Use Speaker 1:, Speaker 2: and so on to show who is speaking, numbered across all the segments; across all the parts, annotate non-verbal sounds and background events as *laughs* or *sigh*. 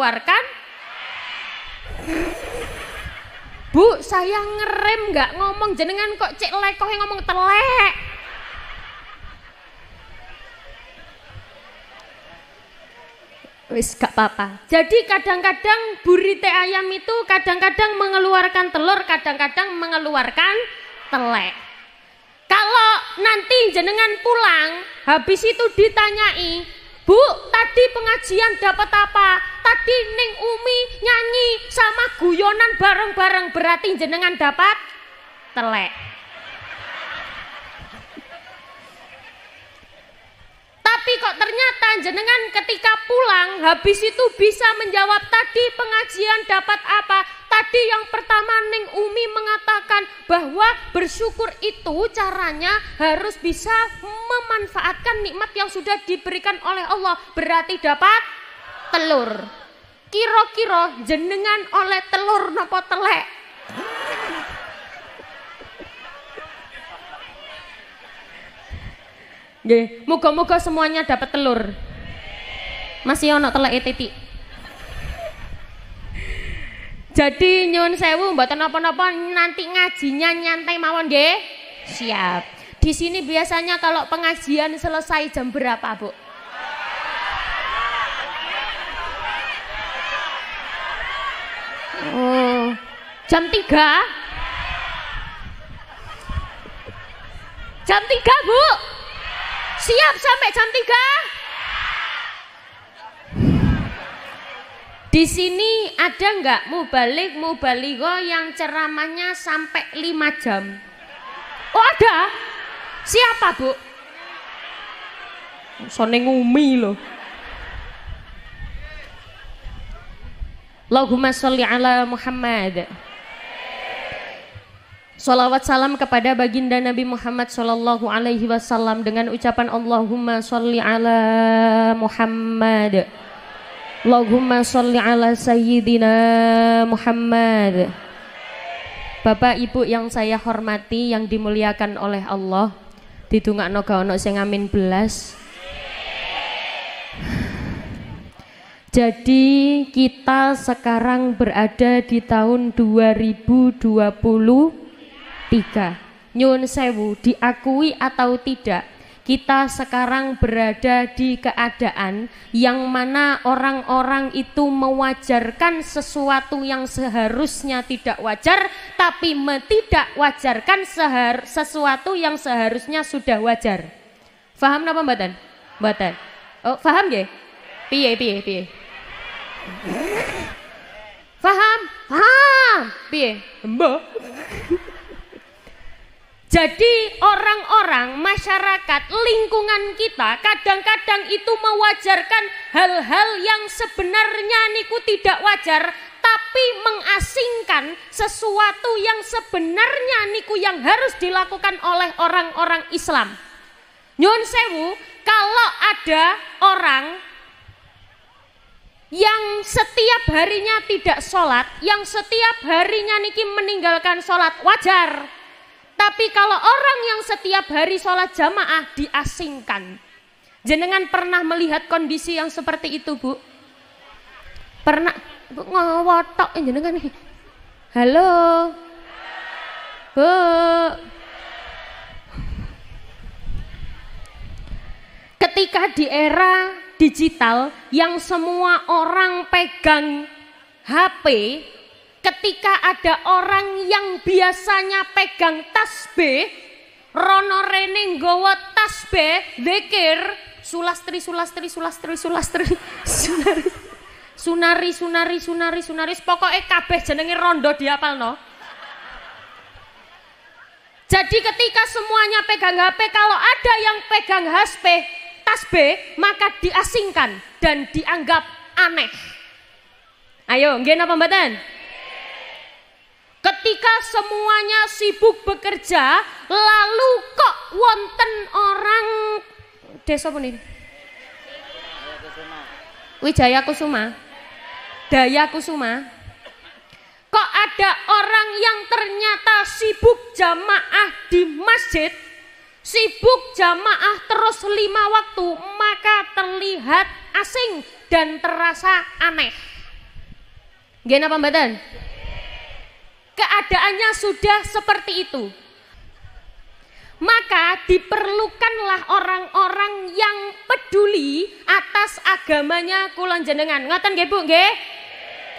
Speaker 1: mengeluarkan Bu, saya ngerem nggak ngomong jenengan kok cek lekoh yang ngomong telek. Wis gak apa-apa. Jadi kadang-kadang burite ayam itu kadang-kadang mengeluarkan telur, kadang-kadang mengeluarkan telek. Kalau nanti jenengan pulang, habis itu ditanyai, Bu, tadi pengajian dapat apa? tadi Ning Umi nyanyi sama guyonan bareng-bareng berarti jenengan dapat telek. Tapi kok ternyata jenengan ketika pulang habis itu bisa menjawab tadi pengajian dapat apa? Tadi yang pertama Ning Umi mengatakan bahwa bersyukur itu caranya harus bisa memanfaatkan nikmat yang sudah diberikan oleh Allah. Berarti dapat telur? Kira-kira jenengan oleh telur nopo telek? Nggih, moga-moga semuanya dapat telur. Masih ono telek titik. Jadi nyun sewu mboten nopo nopo nanti ngajinya nyantai mawon nggih. Siap. Di sini biasanya kalau pengajian selesai jam berapa, Bu? Oh. Jam 3? Jam 3, Bu? Siap sampai jam 3? Di sini ada nggak mau balik yang ceramahnya sampai 5 jam? Oh ada? Siapa bu? Soning umi loh. Allahumma sholli ala Muhammad. Salawat salam kepada baginda Nabi Muhammad Sallallahu Alaihi Wasallam dengan ucapan Allahumma sholli ala Muhammad. Allahumma sholli ala Sayyidina Muhammad. Bapak Ibu yang saya hormati yang dimuliakan oleh Allah ditungak noga ono sing amin belas Jadi kita sekarang berada di tahun 2023. Nyun sewu diakui atau tidak, kita sekarang berada di keadaan yang mana orang-orang itu mewajarkan sesuatu yang seharusnya tidak wajar, tapi tidak wajarkan sehar sesuatu yang seharusnya sudah wajar. Faham apa pembatan? Mbatan. Oh, faham ya? Piye, piye, piye faham faham Piye? Mbok. Jadi orang-orang masyarakat lingkungan kita kadang-kadang itu mewajarkan hal-hal yang sebenarnya niku tidak wajar tapi mengasingkan sesuatu yang sebenarnya niku yang harus dilakukan oleh orang-orang Islam. Nyun sewu, kalau ada orang yang setiap harinya tidak sholat, yang setiap harinya niki meninggalkan sholat, wajar. Tapi kalau orang yang setiap hari sholat jamaah diasingkan. Jenengan pernah melihat kondisi yang seperti itu, Bu? Pernah? Bu, ngawatok? jenengan nih. Halo? Bu? ketika di era digital yang semua orang pegang HP, ketika ada orang yang biasanya pegang tasbih, Rono Rene nggawa tasbih, Dekir sulastri sulastri sulastri sulastri sunari sunari sunari sunari sunari pokoknya kabeh jenenge rondo no. Jadi ketika semuanya pegang HP, kalau ada yang pegang HP, atas B maka diasingkan dan dianggap aneh. Ayo, gimana pembatan? Ketika semuanya sibuk bekerja, lalu kok wonten orang desa pun ini. Wijaya Kusuma. Daya Kusuma. Kok ada orang yang ternyata sibuk jamaah di masjid Sibuk jamaah terus lima waktu maka terlihat asing dan terasa aneh. Gena pembatan? Keadaannya sudah seperti itu. Maka diperlukanlah orang-orang yang peduli atas agamanya kulon jenengan. Ngatan gak Bu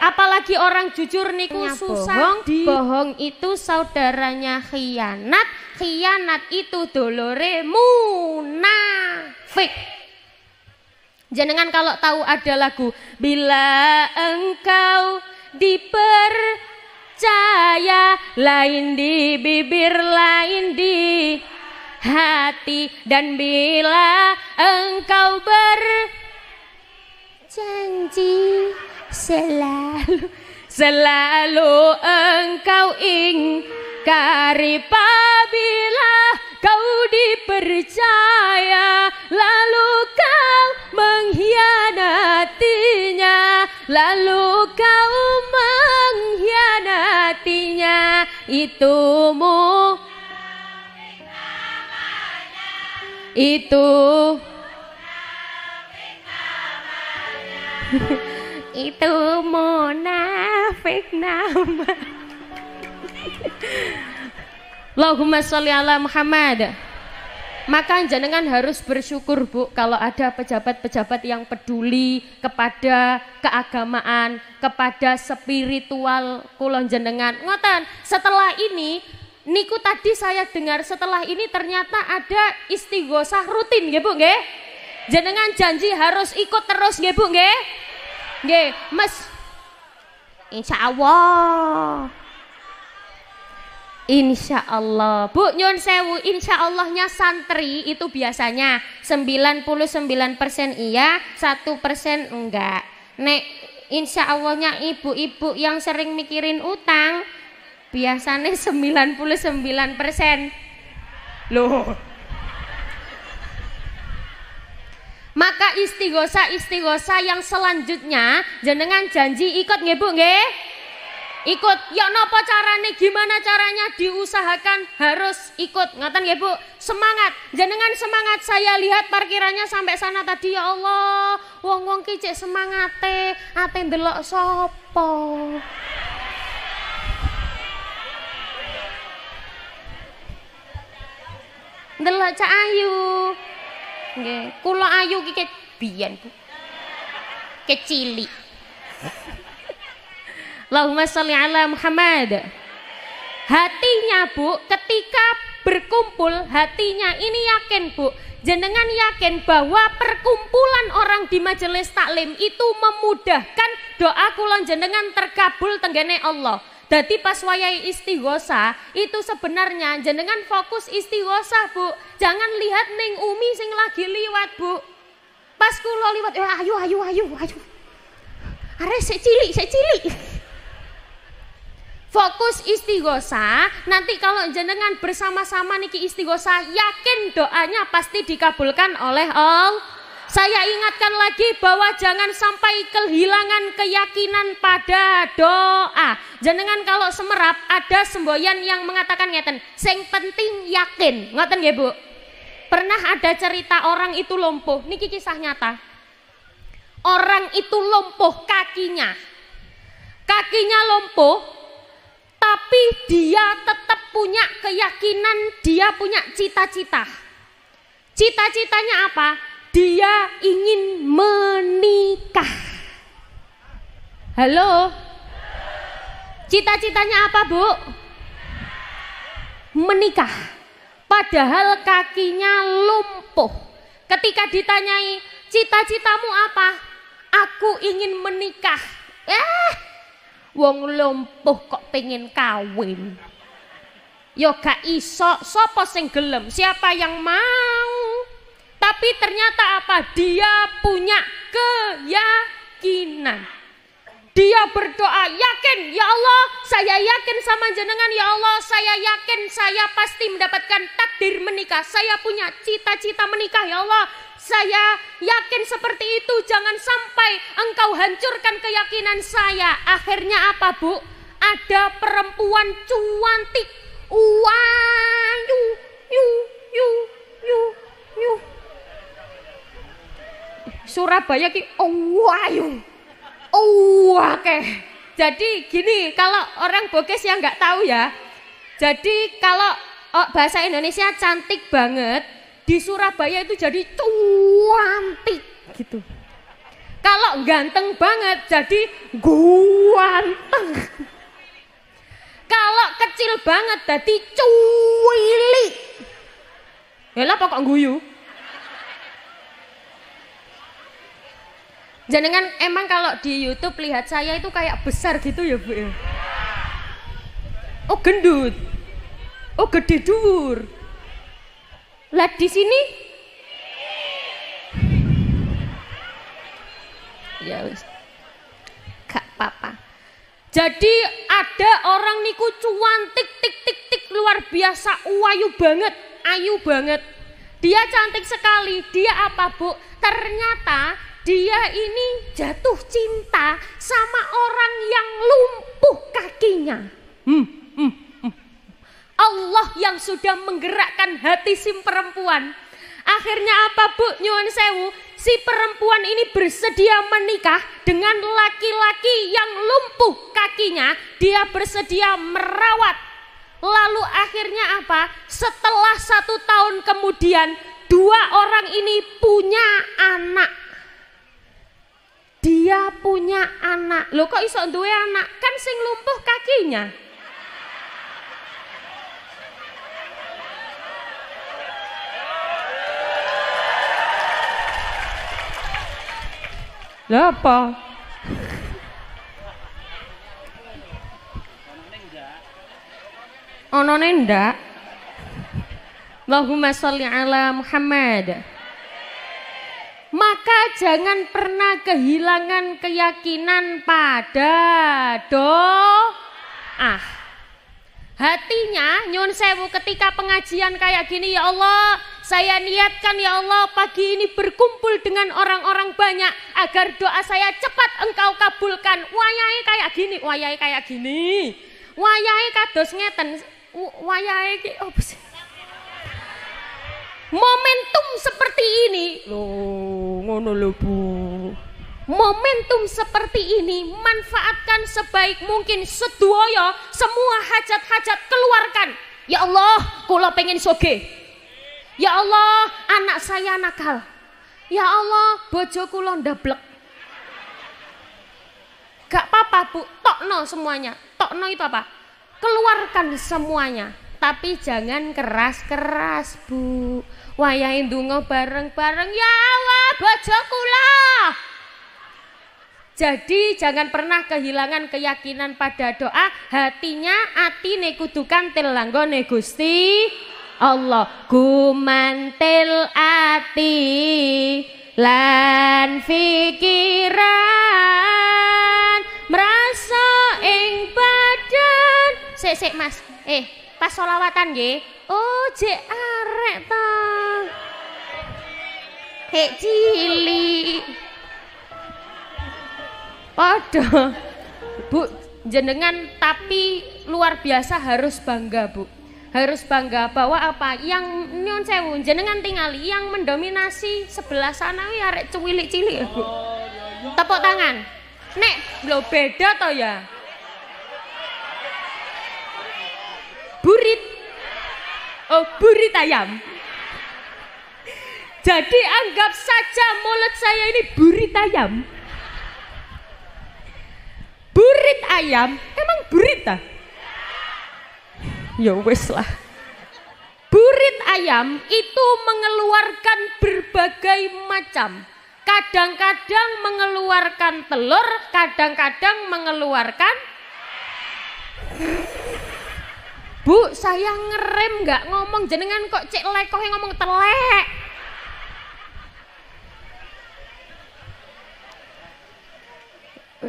Speaker 1: Apalagi orang jujur niku susah bohong, bohong itu saudaranya khianat, khianat itu dolore munafik Jenengan kalau tahu ada lagu Bila engkau dipercaya Lain di bibir, lain di hati Dan bila engkau berjanji Selalu, selalu engkau ingin Kari pabila kau dipercaya Lalu kau mengkhianatinya Lalu kau mengkhianatinya Itumu Itu Itu munafik namanya Allahumma sholli ala Muhammad. Maka jenengan harus bersyukur Bu kalau ada pejabat-pejabat yang peduli kepada keagamaan, kepada spiritual kulon jenengan. Ngoten, setelah ini niku tadi saya dengar setelah ini ternyata ada istighosah rutin ya Bu gak? Jenengan janji harus ikut terus ya Bu gak? Gak, Mas Insya Allah. Insya Allah, Bu Nyun Sewu, insya Allahnya santri itu biasanya 99% iya, 1% enggak. Nek insya Allahnya ibu-ibu yang sering mikirin utang, biasanya 99% *laughs* loh. Maka istighosa-istighosa yang selanjutnya jenengan janji ikut nge, Bu nge? ikut. Ya nopo carane gimana caranya diusahakan harus ikut. Ngatan ya Bu, semangat. jangan semangat saya lihat parkirannya sampai sana tadi ya Allah. Wong-wong kicik semangat semangate, ate delok sopo delok Cak Ayu. Nggih, Ayu kicik biyen Bu. kecili Allahumma salli ala Muhammad. Hatinya Bu, ketika berkumpul hatinya ini yakin Bu, jenengan yakin bahwa perkumpulan orang di majelis taklim itu memudahkan doa kulon jenengan terkabul tenggene Allah. jadi pas wayai istighosa itu sebenarnya jenengan fokus istighosa bu, jangan lihat neng umi sing lagi liwat bu. Pas kulo liwat, eh, ayo ayo ayo ayo ayo. Are saya cilik. Fokus istighosa, nanti kalau jenengan bersama-sama niki istighosa, yakin doanya pasti dikabulkan oleh Allah. Saya ingatkan lagi bahwa jangan sampai kehilangan keyakinan pada doa. Jenengan kalau semerap ada semboyan yang mengatakan ngeten, sing penting yakin. Ngoten ya Bu? Pernah ada cerita orang itu lumpuh. Niki kisah nyata. Orang itu lumpuh kakinya. Kakinya lumpuh, tapi dia tetap punya keyakinan, dia punya cita-cita. Cita-citanya apa? Dia ingin menikah. Halo? Cita-citanya apa, Bu? Menikah. Padahal kakinya lumpuh. Ketika ditanyai, cita-citamu apa? Aku ingin menikah. Eh, wong lumpuh kok pengen kawin Yo ya gak iso sopo sing gelem siapa yang mau tapi ternyata apa dia punya keyakinan dia berdoa yakin ya Allah saya yakin sama jenengan ya Allah saya yakin saya pasti mendapatkan takdir menikah saya punya cita-cita menikah ya Allah saya yakin seperti itu, jangan sampai engkau hancurkan keyakinan saya. Akhirnya apa, Bu? Ada perempuan cuantik. Wayu, yu, yu, yu, yu. Surabaya ki oh, wayu. Oh, Jadi gini, kalau orang Bogis yang nggak tahu ya. Jadi kalau oh, bahasa Indonesia cantik banget, di Surabaya itu jadi cuantik gitu. Kalau ganteng banget jadi guanteng. Kalau kecil banget jadi cuili. Yalah pokok guyu. Jangan emang kalau di YouTube lihat saya itu kayak besar gitu ya Bu. Ya? Oh gendut. Oh gede dur. Lah di sini? Ya wis. Gak apa Jadi ada orang niku cuantik tik tik tik luar biasa, uayu banget, ayu banget. Dia cantik sekali. Dia apa, Bu? Ternyata dia ini jatuh cinta sama orang yang lumpuh kakinya. Hmm, hmm. Allah yang sudah menggerakkan hati si perempuan. Akhirnya apa bu Nyuan sewu si perempuan ini bersedia menikah dengan laki-laki yang lumpuh kakinya dia bersedia merawat lalu akhirnya apa setelah satu tahun kemudian dua orang ini punya anak dia punya anak loh kok iso duwe anak kan sing lumpuh kakinya Lah apa? Ono nenda. Allahumma sholli ala Muhammad. Maka jangan pernah kehilangan keyakinan pada doa. Hatinya nyun sewu ketika pengajian kayak gini ya Allah, saya niatkan ya Allah pagi ini berkumpul dengan orang-orang banyak agar doa saya cepat engkau kabulkan. Wayai kayak gini, wayai kayak gini. Wayai kados ngeten. Wayai ki opo oh, Momentum seperti ini. Loh, ngono lho, Bu. Momentum seperti ini manfaatkan sebaik mungkin sedoyo semua hajat-hajat keluarkan. Ya Allah, kula pengen soge. Ya Allah, anak saya nakal. Ya Allah, bojo kula ndablek. Gak apa-apa, Bu. Tokno semuanya. Tokno itu apa? Keluarkan semuanya. Tapi jangan keras-keras, Bu. Wayahe ndonga bareng-bareng. Ya Allah, bojo kula. Jadi jangan pernah kehilangan keyakinan pada doa, hatinya ati nekudukan, telanggo telanggo Gusti. Allah gumantil ati lan fikiran merasa ing badan sik sik Mas eh pas solawatan ye oh jek arek ta hek cili Pada Bu jenengan tapi luar biasa harus bangga Bu harus bangga bahwa apa yang nyon sewu jenengan tingali yang mendominasi sebelah sana ya arek cilik-cilik ya. Tepuk tangan. Nek lo beda to ya. Burit. Oh, burit ayam. Jadi anggap saja mulut saya ini burit ayam. Burit ayam, emang burit ah? ya wis lah burit ayam itu mengeluarkan berbagai macam kadang-kadang mengeluarkan telur kadang-kadang mengeluarkan Bu, saya ngerem nggak ngomong jenengan kok cek lekoh yang ngomong telek.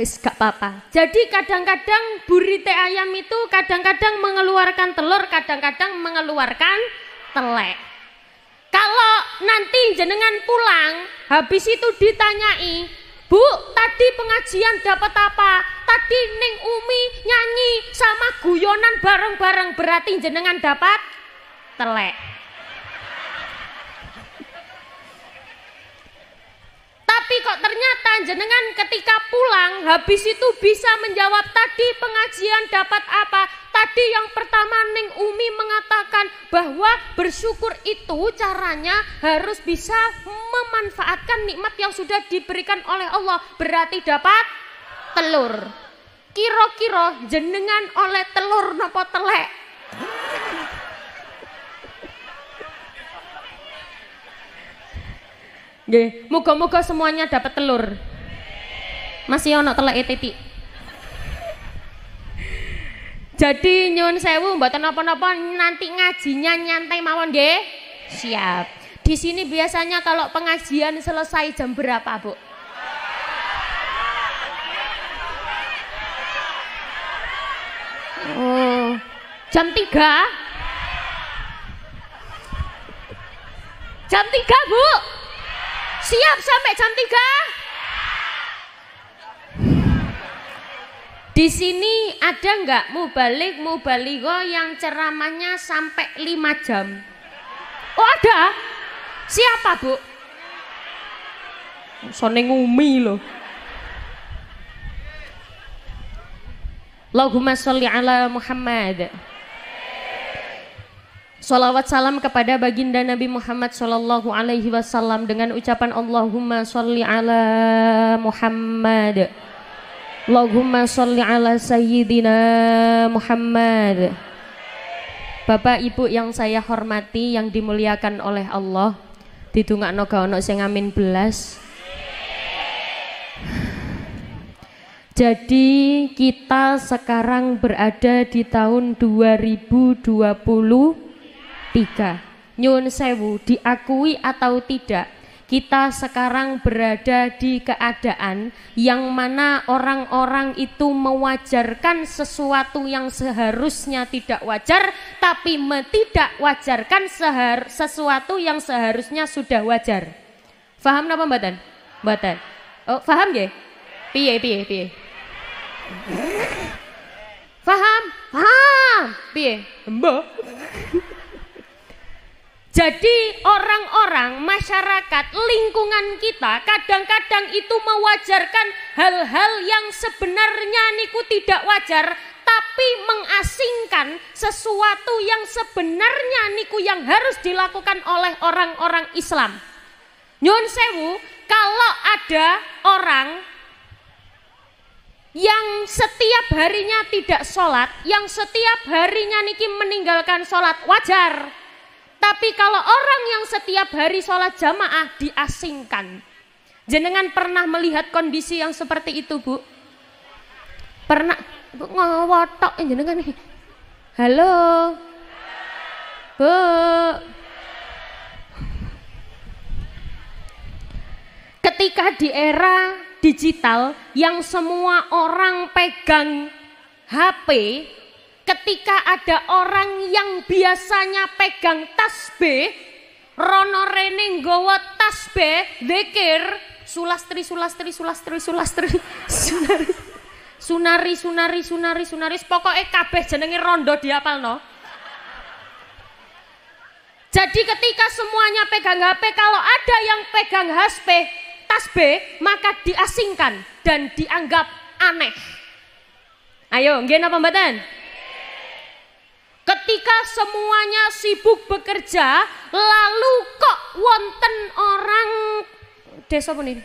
Speaker 1: wis gak apa-apa. Jadi kadang-kadang burite ayam itu kadang-kadang mengeluarkan telur, kadang-kadang mengeluarkan telek. Kalau nanti jenengan pulang, habis itu ditanyai, Bu, tadi pengajian dapat apa? Tadi Ning Umi nyanyi sama guyonan bareng-bareng berarti jenengan dapat telek. Tapi kok ternyata jenengan ketika pulang habis itu bisa menjawab tadi pengajian dapat apa? Tadi yang pertama Ning Umi mengatakan bahwa bersyukur itu caranya harus bisa memanfaatkan nikmat yang sudah diberikan oleh Allah. Berarti dapat telur. Kiro-kiro jenengan oleh telur nopo telek. Nggih, muga-muga semuanya dapat telur. Masih ono teleke titik. Jadi nyun sewu mboten apa-apa nanti ngajinya nyantai mawon nggih. Siap. Di sini biasanya kalau pengajian selesai jam berapa, Bu? Oh, jam tiga Jam tiga Bu. Siap sampai jam 3? Di sini ada nggak mubalik mubaligo yang ceramahnya sampai 5 jam? Oh ada? Siapa bu? Sone ngumi loh. Allahumma sholli ala Muhammad. Salawat salam kepada baginda Nabi Muhammad Sallallahu Alaihi Wasallam dengan ucapan Allahumma sholli ala Muhammad Allahumma sholli ala Sayyidina Muhammad Bapak Ibu yang saya hormati yang dimuliakan oleh Allah ditunggak noga ono sing amin belas Jadi kita sekarang berada di tahun 2020 Tiga, nyun sewu diakui atau tidak, kita sekarang berada di keadaan yang mana orang-orang itu mewajarkan sesuatu yang seharusnya tidak wajar, tapi tidak wajarkan sesuatu yang seharusnya sudah wajar. Faham apa mbak Mbak Tan. Oh, faham ya? Piye, piye, piye. Faham? Faham. Piye? Mbak. Jadi orang-orang, masyarakat, lingkungan kita kadang-kadang itu mewajarkan hal-hal yang sebenarnya niku tidak wajar tapi mengasingkan sesuatu yang sebenarnya niku yang harus dilakukan oleh orang-orang Islam. Nyun sewu, kalau ada orang yang setiap harinya tidak sholat, yang setiap harinya niki meninggalkan sholat, wajar tapi kalau orang yang setiap hari sholat jamaah diasingkan. Jenengan pernah melihat kondisi yang seperti itu bu? Pernah? Bu ngowotok jenengan nih. Halo? Bu? Ketika di era digital yang semua orang pegang HP ketika ada orang yang biasanya pegang tas B, rono rene tas tasbih, dzikir, sulastri sulastri sulastri sulastri sunari sunari sunari sunari sunari pokoknya kabeh jenenge rondo no Jadi ketika semuanya pegang HP, kalau ada yang pegang HP, tas B maka diasingkan dan dianggap aneh. Ayo, gimana pembatan? Ketika semuanya sibuk bekerja, lalu kok wonten orang desa pun ini?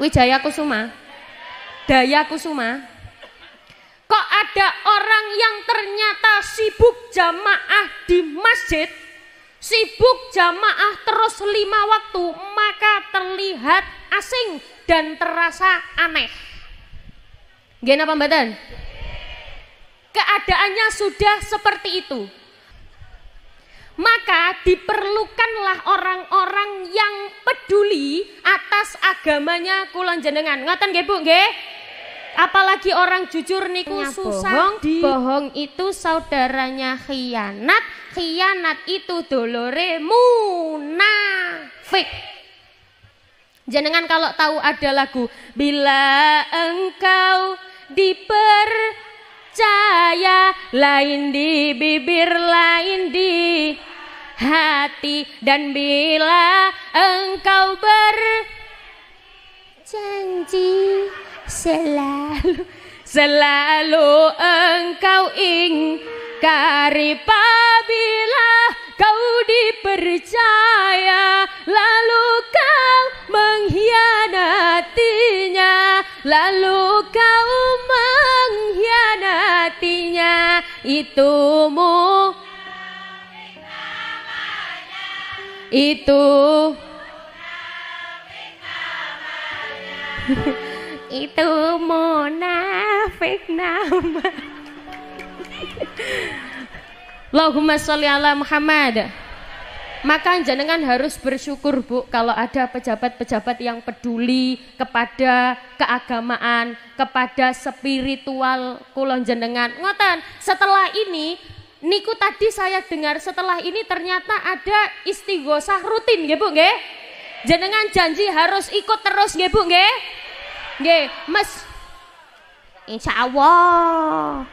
Speaker 1: Wijaya Kusuma. Daya Kusuma. Kok ada orang yang ternyata sibuk jamaah di masjid, sibuk jamaah terus lima waktu, maka terlihat asing dan terasa aneh. Gimana pembatan? keadaannya sudah seperti itu. Maka diperlukanlah orang-orang yang peduli atas agamanya kulon jenengan. Ngatan nggih Bu Gak? Apalagi orang jujur niku Nya susah bohong, di... bohong itu saudaranya khianat, khianat itu dolore munafik. Jenengan kalau tahu ada lagu bila engkau diper percaya lain di bibir lain di hati dan bila engkau berjanji selalu selalu engkau ing Kari bila kau dipercaya Lalu kau mengkhianatinya Lalu kau mengkhianatinya Itu mu Itu Itu munafik namanya Allahumma sholli ala Muhammad. Maka jenengan harus bersyukur Bu kalau ada pejabat-pejabat yang peduli kepada keagamaan, kepada spiritual kulon jenengan. Ngoten, setelah ini niku tadi saya dengar setelah ini ternyata ada istighosah rutin ya Bu nggih. Jenengan janji harus ikut terus ya Bu nggih. Nggih, Mas Insya Allah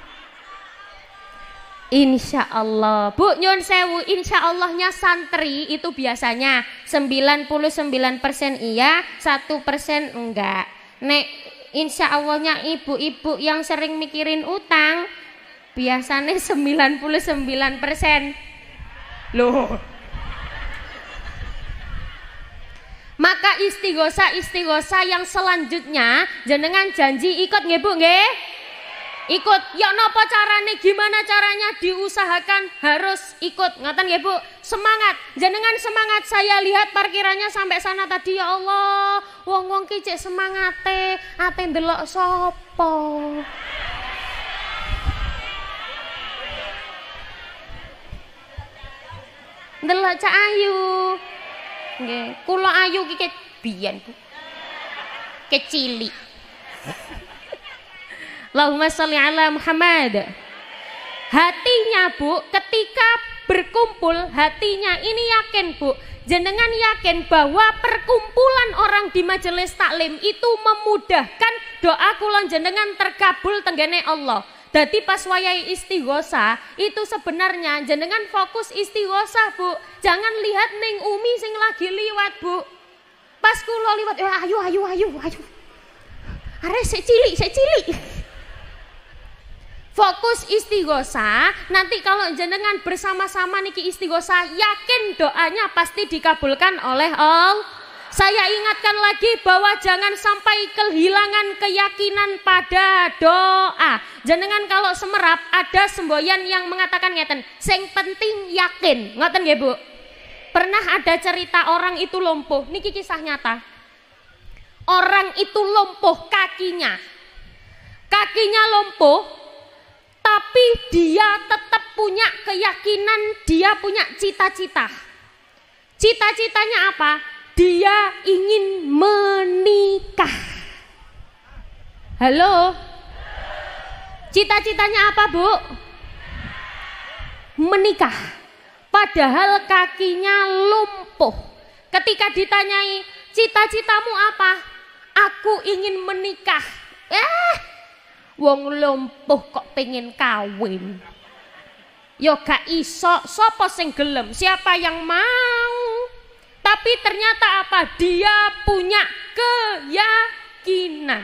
Speaker 1: Insya Allah. Bu Nyun Sewu, insya Allahnya santri itu biasanya 99% iya, satu persen enggak. Nek insya Allahnya ibu-ibu yang sering mikirin utang, biasanya 99%. Loh. Maka istighosa-istighosa yang selanjutnya jenengan janji ikut nggih Bu ikut ya nopo carane gimana caranya diusahakan harus ikut ngatan ya bu semangat jenengan semangat saya lihat parkirannya sampai sana tadi ya Allah wong wong kicik semangate ate delok sopo delok cak ayu kulo ayu kicik bian bu kecilik Allahumma salli ala Muhammad. Hatinya Bu, ketika berkumpul hatinya ini yakin Bu, jenengan yakin bahwa perkumpulan orang di majelis taklim itu memudahkan doa kulon jenengan terkabul tenggene Allah. jadi pas wayai istighosa itu sebenarnya jenengan fokus istighosa bu, jangan lihat neng umi sing lagi liwat bu. Pas kulo liwat, eh, ayo ayo ayo ayo ayo. Are sik cilik, sik cilik. Fokus istighosa, nanti kalau jenengan bersama-sama niki istighosa, yakin doanya pasti dikabulkan oleh Allah. Saya ingatkan lagi bahwa jangan sampai kehilangan keyakinan pada doa. Jenengan kalau semerap ada semboyan yang mengatakan ngeten, sing penting yakin. Ngoten nggih, Bu? Pernah ada cerita orang itu lumpuh. Niki kisah nyata. Orang itu lumpuh kakinya. Kakinya lumpuh, tapi dia tetap punya keyakinan, dia punya cita-cita. Cita-citanya apa? Dia ingin menikah. Halo? Cita-citanya apa, Bu? Menikah. Padahal kakinya lumpuh. Ketika ditanyai, cita-citamu apa? Aku ingin menikah. Eh, Wong lumpuh kok pengen kawin. Yo ya gak iso, sopo sing gelem, siapa yang mau. Tapi ternyata apa? Dia punya keyakinan.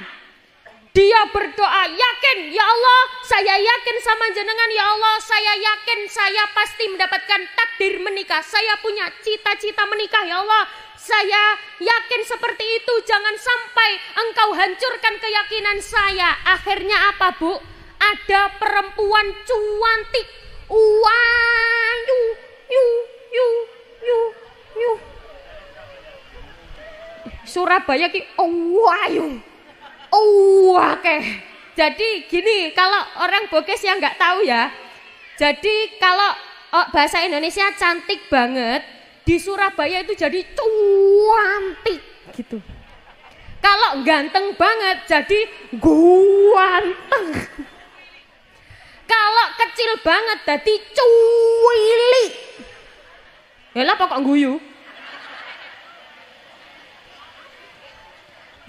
Speaker 1: Dia berdoa, yakin, ya Allah, saya yakin sama jenengan, ya Allah, saya yakin saya pasti mendapatkan takdir menikah. Saya punya cita-cita menikah, ya Allah. Saya yakin seperti itu, jangan sampai engkau hancurkan keyakinan saya. Akhirnya apa, Bu? Ada perempuan cuantik. wahyu yu, yu, yu, yu, yu. Surabaya ki owayu. Oh, Oh, Jadi gini, kalau orang Bokes yang nggak tahu ya. Jadi kalau oh, bahasa Indonesia cantik banget, di Surabaya itu jadi cuantik cuantik gitu. Kalau ganteng banget jadi guanteng. Kalau kecil banget jadi cuili. Yalah pokok guyu.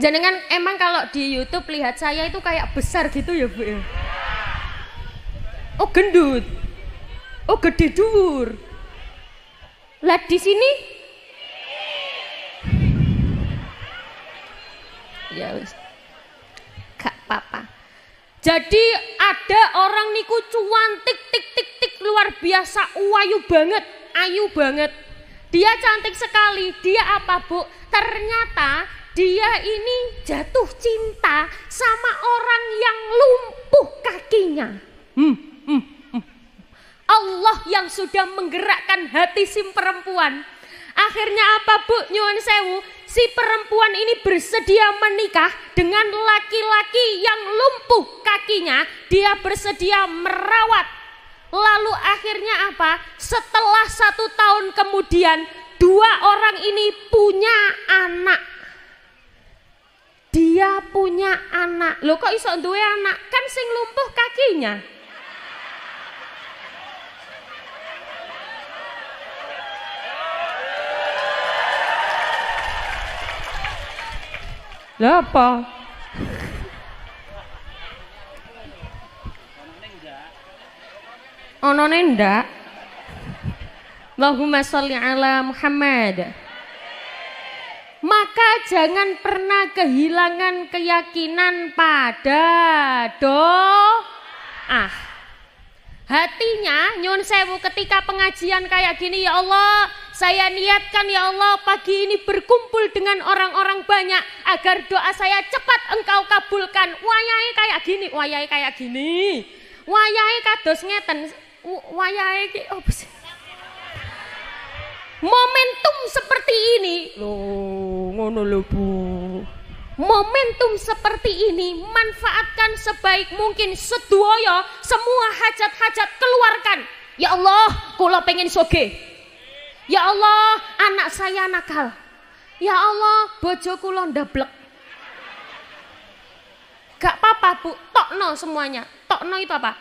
Speaker 1: Jangan emang kalau di YouTube lihat saya itu kayak besar gitu ya Bu. Ya? Oh gendut. Oh gede dur. Lah di sini ya wis gak papa. jadi ada orang niku cuantik tik tik tik luar biasa ayu banget ayu banget dia cantik sekali dia apa bu ternyata dia ini jatuh cinta sama orang yang lumpuh kakinya hmm, hmm, hmm. Allah yang sudah menggerakkan hati si perempuan akhirnya apa bu nyuan sewu si perempuan ini bersedia menikah dengan laki-laki yang lumpuh kakinya, dia bersedia merawat. Lalu akhirnya apa? Setelah satu tahun kemudian, dua orang ini punya anak. Dia punya anak. Loh kok iso duwe anak? Kan sing lumpuh kakinya. Lah apa? Ono nenda. Allahumma sholli ala Muhammad. Maka jangan pernah kehilangan keyakinan pada doa. Hatinya nyun sewu ketika pengajian kayak gini ya Allah, saya niatkan ya Allah pagi ini berkumpul dengan orang-orang banyak agar doa saya cepat engkau kabulkan. Wayai kayak gini, wayai kayak gini. Wayai kados ngeten. Wayai ki opo oh, Momentum seperti ini. Loh, ngono lho, Bu. Momentum seperti ini manfaatkan sebaik mungkin sedoyo semua hajat-hajat keluarkan. Ya Allah, kula pengen soge. Ya Allah, anak saya nakal. Ya Allah, bojo kula ndablek. Gak apa-apa, Bu. Tokno semuanya. Tokno itu apa?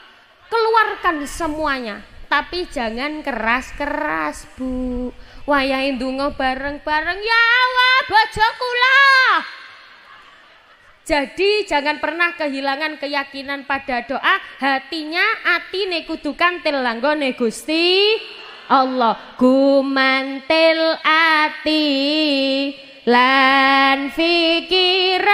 Speaker 1: Keluarkan semuanya, tapi jangan keras-keras, Bu. Wayahe ndonga bareng-bareng. Ya Allah, bojo kula. Jadi jangan pernah kehilangan keyakinan pada doa, hatinya atine nekudukan, telanggo negusti. Gusti. Allah gumantil ati lan pikiran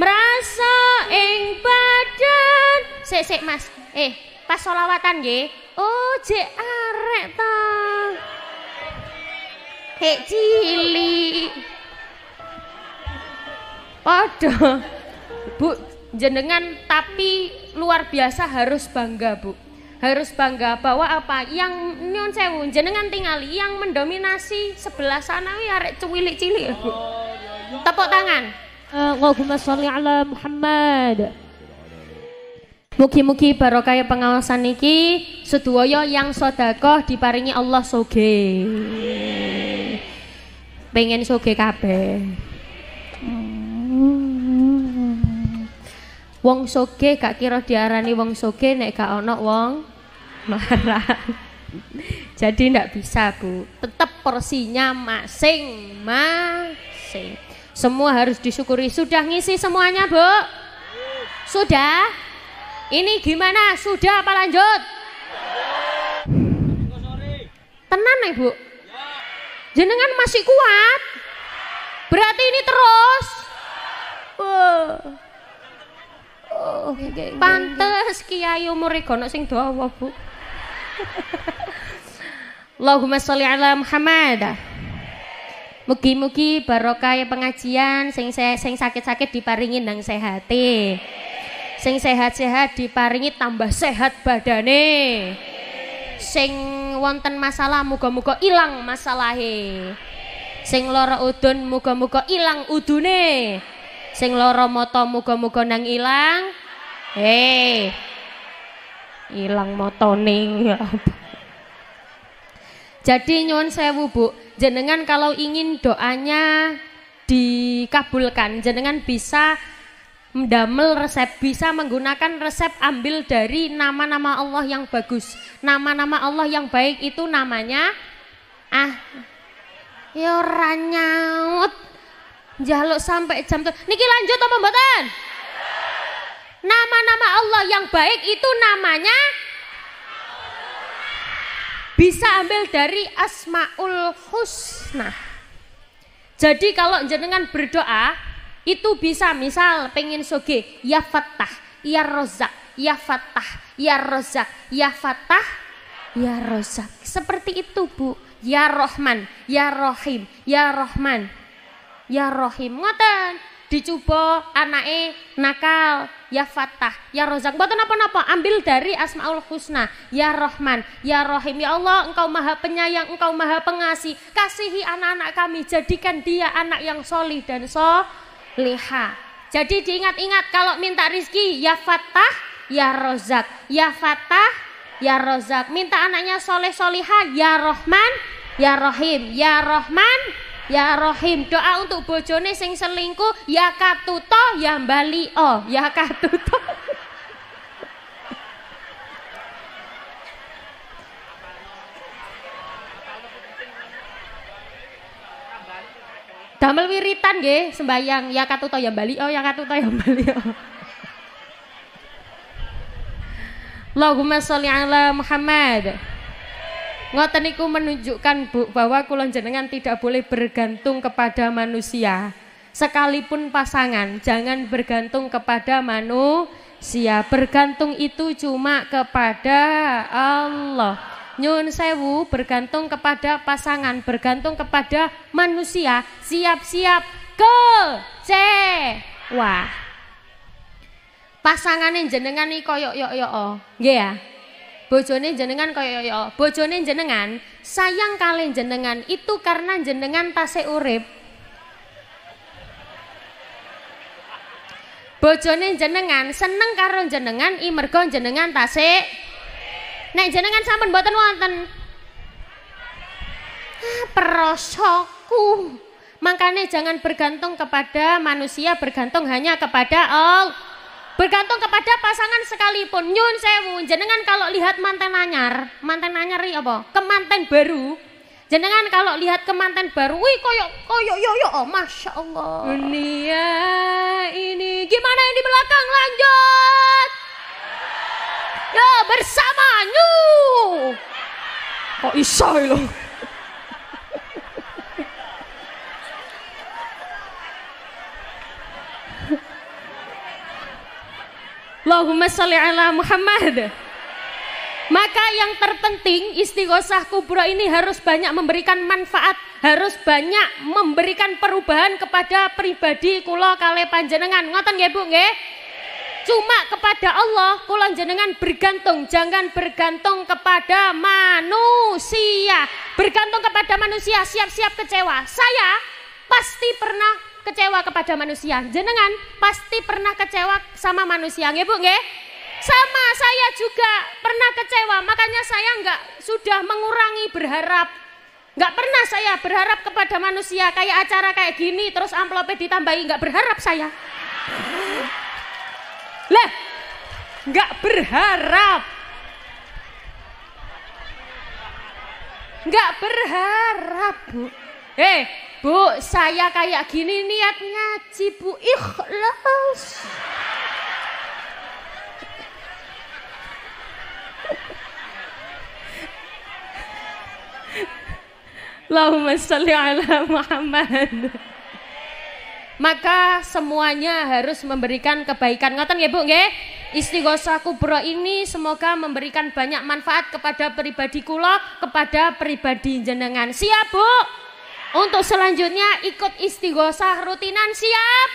Speaker 1: merasa ing badan sik sik Mas eh pas solawatan nggih oh jek arek ta hek cili padha Bu jenengan tapi luar biasa harus bangga Bu harus bangga bahwa apa yang nyon sewu jenengan tingali yang mendominasi sebelah sana ya arek cilik-cilik. Oh, iya, iya. Tepuk tangan. Eh, Allahumma sholli ala Muhammad. Mugi-mugi barokah pengawasan niki sedoyo yang sodakoh diparingi Allah soge. Pengen soge kabeh. Wong soge Kak kira diarani wong soge nek gak ono wong marah. Jadi ndak bisa bu, tetap porsinya masing-masing. Semua harus disyukuri. Sudah ngisi semuanya bu? Sudah? Ini gimana? Sudah apa lanjut? tenang nih ya, bu? Jenengan masih kuat? Berarti ini terus? Uh. Pantes kiai Umur gono sing dawa, Bu. Allahumma sholli ala Muhammad. Mugi-mugi barokah ya pengajian sing se sing sakit-sakit diparingi nang sehate. Sing sehat-sehat diparingi tambah sehat badane. Sing wonten masalah muga-muga ilang masalahe. Sing lara udun muga-muga ilang udune. Sing loro moto muga-muga nang ilang. Hei. Eh. Ilang nih. Jadi nyuwun sewu, Bu. Jenengan kalau ingin doanya dikabulkan, jenengan bisa mendamel resep bisa menggunakan resep ambil dari nama-nama Allah yang bagus nama-nama Allah yang baik itu namanya ah yoranyaut ya Jaluk sampai jam tuh. Niki lanjut apa mboten? Nama-nama Allah yang baik itu namanya bisa ambil dari Asmaul Husna. Jadi kalau jenengan berdoa itu bisa misal pengen soge ya fatah, ya rozak, ya fatah, ya rozak, ya fatah, ya rozak. Seperti itu bu. Ya Rohman, ya Rohim, ya Rohman, ya Rohim, ngoten dicoba anake nakal ya Fatah ya Rozak mboten apa napa ambil dari Asmaul Husna ya Rohman, ya Rohim. ya Allah engkau maha penyayang engkau maha pengasih kasihi anak-anak kami jadikan dia anak yang solih dan soleha jadi diingat-ingat kalau minta rizki ya Fatah ya Rozak ya Fatah Ya Rozak Minta anaknya soleh soliha Ya Rohman Ya Rohim Ya Rohman ya Rohim doa untuk bojone sing selingkuh ya katuto ya bali oh ya katuto Damel wiritan ge sembayang ya katuto ya bali oh ya katuto ya bali oh Allahumma sholli ala Muhammad Ngoten niku menunjukkan Bu bahwa kulon jenengan tidak boleh bergantung kepada manusia. Sekalipun pasangan, jangan bergantung kepada manusia. Bergantung itu cuma kepada Allah nyun sewu bergantung kepada pasangan, bergantung kepada manusia, siap-siap wah Pasangan yang jenengan nih koyok yok yok oh. ya? bojone jenengan kaya ya bojone jenengan sayang kalian jenengan itu karena jenengan tasik urip bojone jenengan seneng karo jenengan imergo jenengan tasik nek jenengan sampun mboten wonten ah, perosoku makanya jangan bergantung kepada manusia bergantung hanya kepada Allah bergantung kepada pasangan sekalipun nyun sewu jenengan kalau lihat manten anyar manten anyar ini apa kemanten baru jenengan kalau lihat kemanten baru baru wih koyok koyok yo yo oh, masya allah dunia ini gimana yang di belakang lanjut ya bersama nyu kok oh, isai loh Allahumma salli ala Muhammad. Maka yang terpenting istighosah kubro ini harus banyak memberikan manfaat, harus banyak memberikan perubahan kepada pribadi kulo kale panjenengan. Ngoten nggih Bu nggih? Cuma kepada Allah kula jenengan bergantung, jangan bergantung kepada manusia. Bergantung kepada manusia, siap-siap kecewa. Saya pasti pernah kecewa kepada manusia. Jenengan pasti pernah kecewa sama manusia, nggih Bu, nggih? Sama saya juga pernah kecewa, makanya saya nggak sudah mengurangi berharap. Nggak pernah saya berharap kepada manusia kayak acara kayak gini terus amplopnya ditambahi nggak berharap saya. Lah, nggak berharap. Nggak berharap, Bu. Eh, hey, Bu, saya kayak gini niat ngaji, Bu. Ikhlas. Allahumma salli ala Muhammad. Maka semuanya harus memberikan kebaikan. Ngoten ya Bu nggih? Istighosa kubro ini semoga memberikan banyak manfaat kepada pribadi kula, kepada pribadi jenengan. Siap Bu? Untuk selanjutnya ikut istighosah rutinan siap?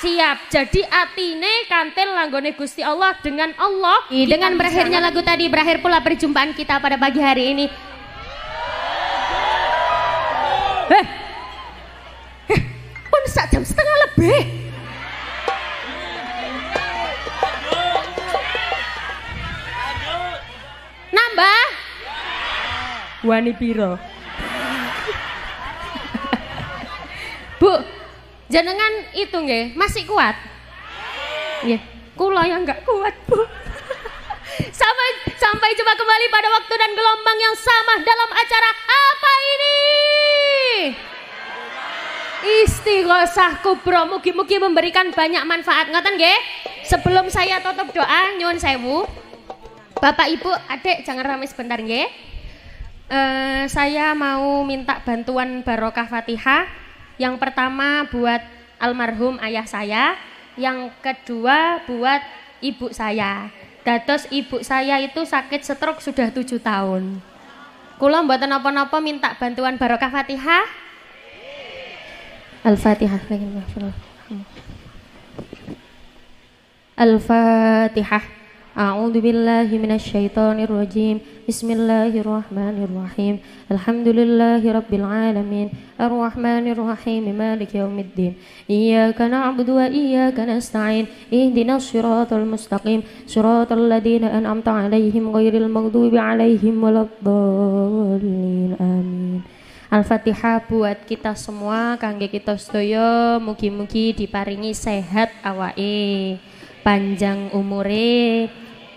Speaker 1: Siap. Jadi atine kantil langgone Gusti Allah dengan Allah. Iya, dengan berakhirnya lagu tadi berakhir pula perjumpaan kita pada pagi hari ini. Eh. Eh, pun sak jam setengah lebih. nambah wani piro Bu, jenengan itu nggih, masih kuat? Nggih. Kula yang nggak kuat, Bu. *laughs* sampai sampai coba kembali pada waktu dan gelombang yang sama dalam acara apa ini? Istighosah kubro mugi-mugi memberikan banyak manfaat ngoten nggih. Sebelum saya tutup doa nyuwun sewu. Bapak Ibu, Adik jangan ramai sebentar nggih. Uh, saya mau minta bantuan barokah Fatihah yang pertama buat almarhum ayah saya, yang kedua buat ibu saya. Datos ibu saya itu sakit stroke sudah tujuh tahun. Kula mboten nopo-nopo minta bantuan barokah Fatihah. Al-Fatihah. Al-Fatihah. A'udzu billahi minasy syaithanir rajim. Bismillahirrahmanirrahim. Alhamdulillahirabbil alamin. Arrahmanir rahim. Malik yaumiddin. Iyyaka na'budu wa iyyaka nasta'in. Ihdinash shiratal mustaqim. Shiratal ladzina an'amta 'alaihim ghairil maghdubi 'alaihim waladdallin. Amin. Al-Fatihah buat kita semua, kangge kita sedaya mugi-mugi diparingi sehat awake panjang umure,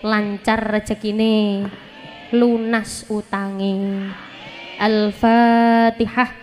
Speaker 1: lancar rezekine, lunas utange. Al-Fatihah.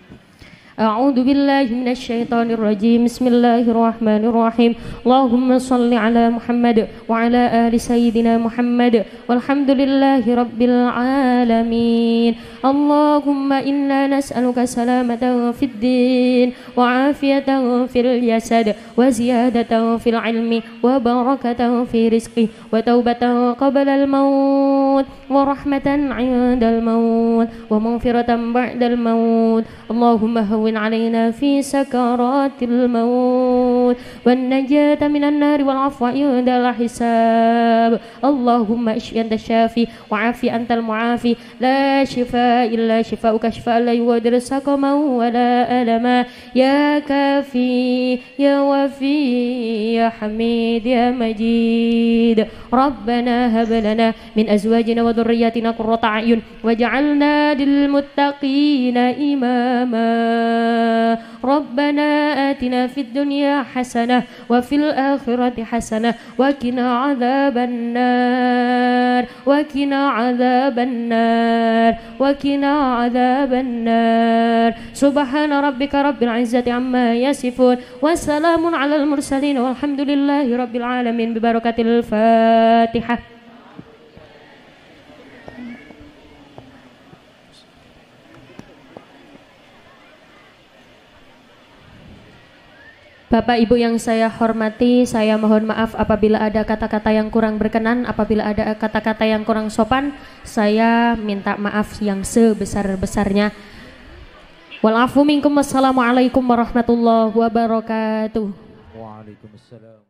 Speaker 1: أعوذ بالله من الشيطان الرجيم بسم الله الرحمن الرحيم اللهم صل على محمد وعلى آل سيدنا محمد والحمد لله رب العالمين اللهم إنا نسألك سلامة في الدين وعافية في الجسد وزيادة في العلم وبركة في رزقه وتوبة قبل الموت ورحمة عند الموت ومغفرة بعد الموت اللهم هو وهون علينا في سكرات الموت والنجاة من النار والعفو عند الحساب اللهم اشف أنت الشافي وعافي أنت المعافي لا شفاء إلا شفاؤك شفاء لا يغادر سقما ولا ألما يا كافي يا وفي يا حميد يا مجيد ربنا هب لنا من أزواجنا وذرياتنا قرة أعين واجعلنا للمتقين إماما ربنا آتنا في الدنيا حسنة وفي الآخرة حسنة وقنا عذاب النار وقنا عذاب النار وقنا عذاب النار سبحان ربك رب العزة عما يصفون وسلام على المرسلين والحمد لله رب العالمين ببركة الفاتحة Bapak Ibu yang saya hormati, saya mohon maaf apabila ada kata-kata yang kurang berkenan, apabila ada kata-kata yang kurang sopan, saya minta maaf yang sebesar-besarnya. Walafu wassalamualaikum warahmatullahi wabarakatuh.